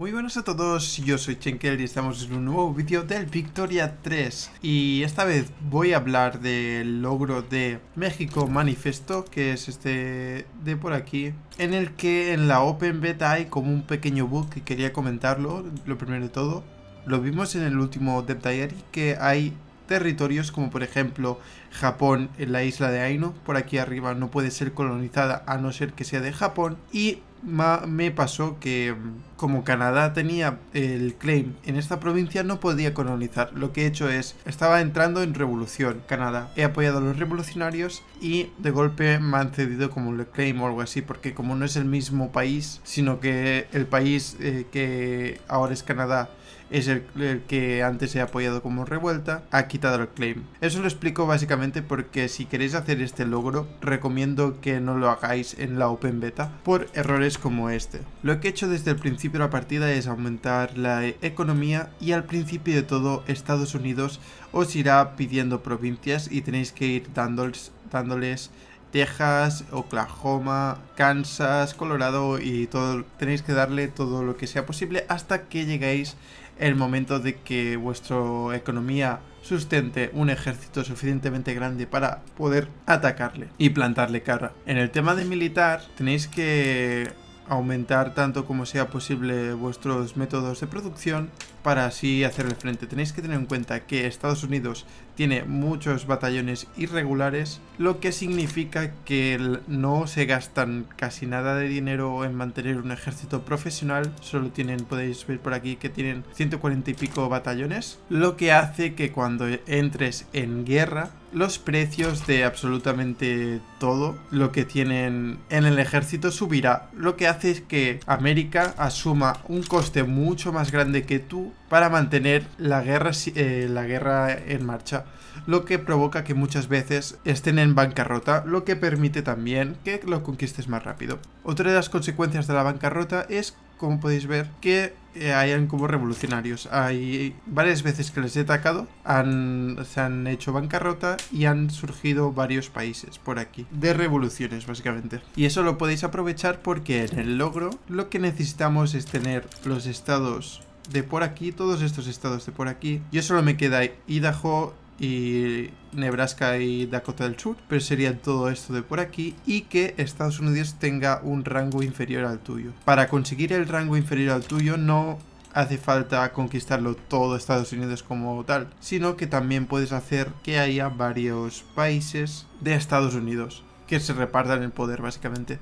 Muy buenas a todos, yo soy Chenkel y estamos en un nuevo vídeo del Victoria 3 y esta vez voy a hablar del logro de México Manifesto, que es este de por aquí en el que en la Open Beta hay como un pequeño bug que quería comentarlo, lo primero de todo lo vimos en el último Dev Diary que hay territorios como por ejemplo Japón en la isla de Ainu, por aquí arriba no puede ser colonizada a no ser que sea de Japón y me pasó que mm, como Canadá tenía el claim en esta provincia no podía colonizar. Lo que he hecho es, estaba entrando en revolución Canadá. He apoyado a los revolucionarios y de golpe me han cedido como el claim o algo así, porque como no es el mismo país, sino que el país eh, que ahora es Canadá es el, el, que antes he apoyado como revuelta, ha quitado el claim. Eso lo explico básicamente porque si queréis hacer este logro, recomiendo que no lo hagáis en la Open Beta por errores como este. Lo que he hecho desde el principio de la partida es aumentar la e-, economía y al principio de todo Estados Unidos os irá pidiendo provincias y tenéis que ir dándoles, dándoles Texas, Oklahoma, Kansas, Colorado y todo, tenéis que darle todo lo que sea posible hasta que lleguéis el momento de que vuestra economía sustente un ejército suficientemente grande para poder atacarle y plantarle cara. En el tema de militar tenéis que aumentar tanto como sea posible vuestros métodos de producción para así hacerle frente. Tenéis que tener en cuenta que Estados Unidos tiene muchos batallones irregulares, lo que significa que no se gastan casi nada de dinero en mantener un ejército profesional, solo tienen, podéis ver por aquí que tienen 140 y pico batallones, lo que hace que cuando entres en guerra los precios de absolutamente todo lo que tienen en el ejército subirá, lo que hace es que América asuma un coste mucho más grande que tú para mantener la guerra, eh, la guerra en marcha, lo que provoca que muchas veces estén en bancarrota, lo que permite también que lo conquistes más rápido. Otra de las consecuencias de la bancarrota es como podéis ver, que eh, hayan como revolucionarios. Hay varias veces que les he atacado, han, se han hecho bancarrota y han surgido varios países por aquí, de revoluciones básicamente. Y eso lo podéis aprovechar porque en el logro lo que necesitamos es tener los estados de por aquí, todos estos estados de por aquí. Yo solo me queda Idaho, y Nebraska y Dakota del Sur, pero sería todo esto de por aquí y que Estados Unidos tenga un rango inferior al tuyo. Para conseguir el rango inferior al tuyo no hace falta conquistarlo todo Estados Unidos como tal, sino que también puedes hacer que haya varios países de Estados Unidos que se repartan el poder básicamente,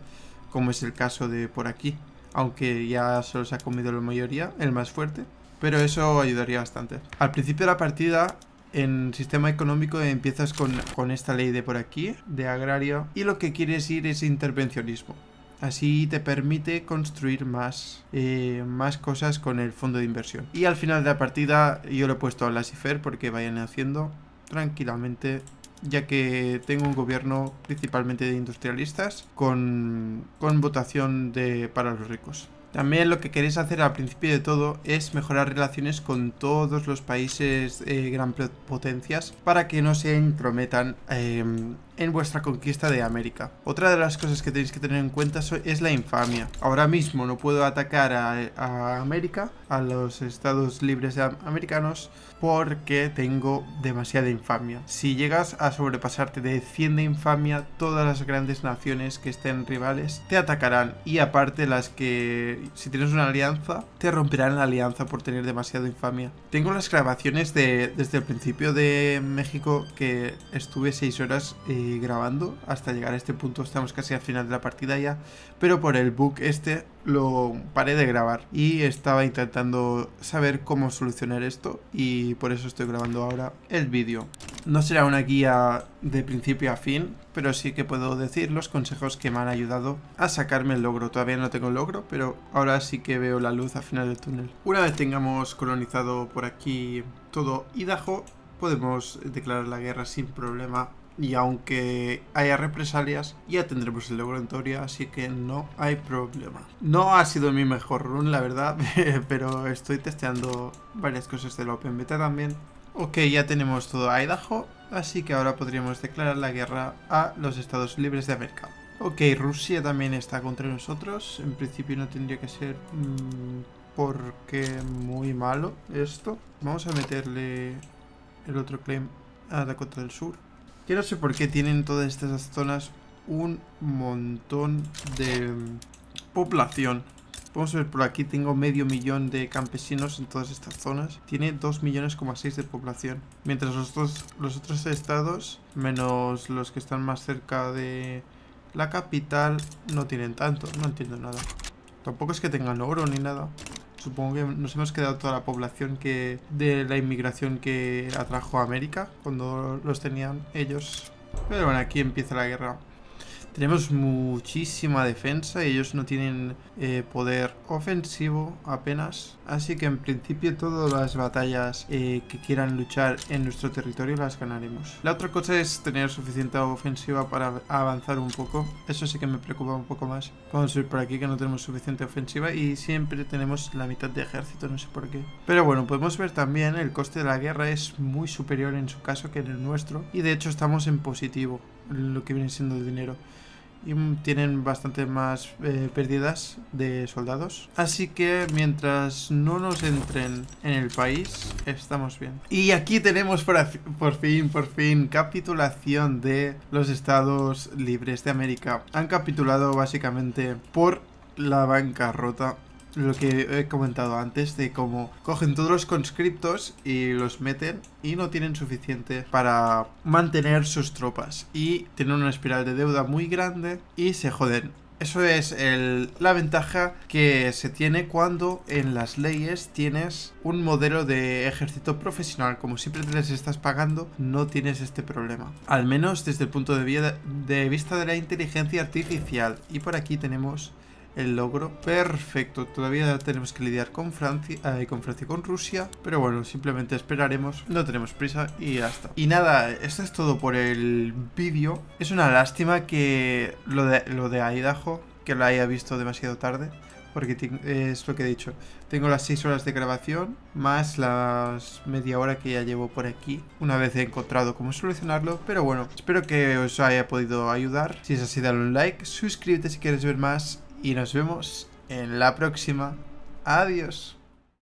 como es el caso de por aquí, aunque ya solo se ha comido la mayoría, el más fuerte, pero eso ayudaría bastante. Al principio de la partida en sistema económico empiezas con, esta ley de por aquí, de agrario, y lo que quieres ir es intervencionismo. Así te permite construir más, eh, más cosas con el fondo de inversión. Y al final de la partida yo lo he puesto a la porque vayan haciendo tranquilamente ya que tengo un gobierno principalmente de industrialistas con, con votación de, para los ricos. También lo que queréis hacer al principio de todo es mejorar relaciones con todos los países eh, gran potencias para que no se intrometan eh, en vuestra conquista de América. Otra de las cosas que tenéis que tener en cuenta es la infamia. Ahora mismo no puedo atacar a, América, a los estados libres americanos, porque tengo demasiada infamia. Si llegas a sobrepasarte de 100 de infamia, todas las grandes naciones que estén rivales te atacarán. Y aparte las que, si tienes una alianza, te romperán la alianza por tener demasiada infamia. Tengo las grabaciones de, desde el principio de México que estuve 6 horas... Eh, grabando hasta llegar a este punto. Estamos casi al final de la partida ya, pero por el bug este lo paré de grabar y estaba intentando saber cómo solucionar esto y por eso estoy grabando ahora el vídeo. No será una guía de principio a fin, pero sí que puedo decir los consejos que me han ayudado a sacarme el logro. Todavía no tengo logro, pero ahora sí que veo la luz al final del túnel. Una vez tengamos colonizado por aquí todo Idaho, podemos declarar la guerra sin problema y aunque haya represalias, ya tendremos el logro así que no hay problema. No ha sido mi mejor run, la verdad, pero estoy testeando varias cosas la Open Beta también. Ok, ya tenemos todo a Idaho, así que ahora podríamos declarar la guerra a los Estados Libres de América. Ok, Rusia también está contra nosotros, en principio no tendría que ser... Mm, porque muy malo esto. Vamos a meterle el otro claim a la Dakota del Sur. Yo no sé por qué tienen todas estas zonas un montón de mm, población. Vamos a ver, por aquí tengo medio millón de campesinos en todas estas zonas. Tiene 2 millones, de población. Mientras los, los otros estados, menos los que están más cerca de la capital, no tienen tanto. No entiendo nada. Tampoco es que tengan oro ni nada supongo que nos hemos quedado toda la población que de la inmigración que atrajo a América cuando los tenían ellos. Pero bueno, aquí empieza la guerra. Tenemos muchísima defensa y ellos no tienen eh, poder ofensivo apenas. Así que en principio todas las batallas eh, que quieran luchar en nuestro territorio las ganaremos. La otra cosa es tener suficiente ofensiva para avanzar un poco. Eso sí que me preocupa un poco más. Vamos a ir por aquí que no tenemos suficiente ofensiva y siempre tenemos la mitad de ejército, no sé por qué. Pero bueno, podemos ver también el coste de la guerra es muy superior en su caso que en el nuestro. Y de hecho estamos en positivo, lo que viene siendo el dinero y tienen bastante más eh, pérdidas de soldados. Así que mientras no nos entren en el país, estamos bien. Y aquí tenemos por, por, fin, por fin, capitulación de los estados libres de América. Han capitulado básicamente por la bancarrota lo que he comentado antes de cómo cogen todos los conscriptos y los meten y no tienen suficiente para mantener sus tropas y tienen una espiral de deuda muy grande y se joden. Eso es la ventaja que se tiene cuando en las leyes tienes un modelo de ejército profesional. Como siempre te les estás pagando, no tienes este problema. Al menos desde el punto de, de vista de la inteligencia artificial. Y por aquí tenemos el logro. Perfecto, todavía tenemos que lidiar con Francia, eh, con Francia y con Rusia, pero bueno, simplemente esperaremos, no tenemos prisa y ya está. Y nada, esto es todo por el vídeo. Es una lástima que lo de, lo de que lo haya visto demasiado tarde, porque es lo que he dicho. Tengo las 6 horas de grabación, más las media hora que ya llevo por aquí, una vez he encontrado cómo solucionarlo, pero bueno, espero que os haya podido ayudar. Si es así, dale un like, suscríbete si quieres ver más y nos vemos en la próxima. Adiós.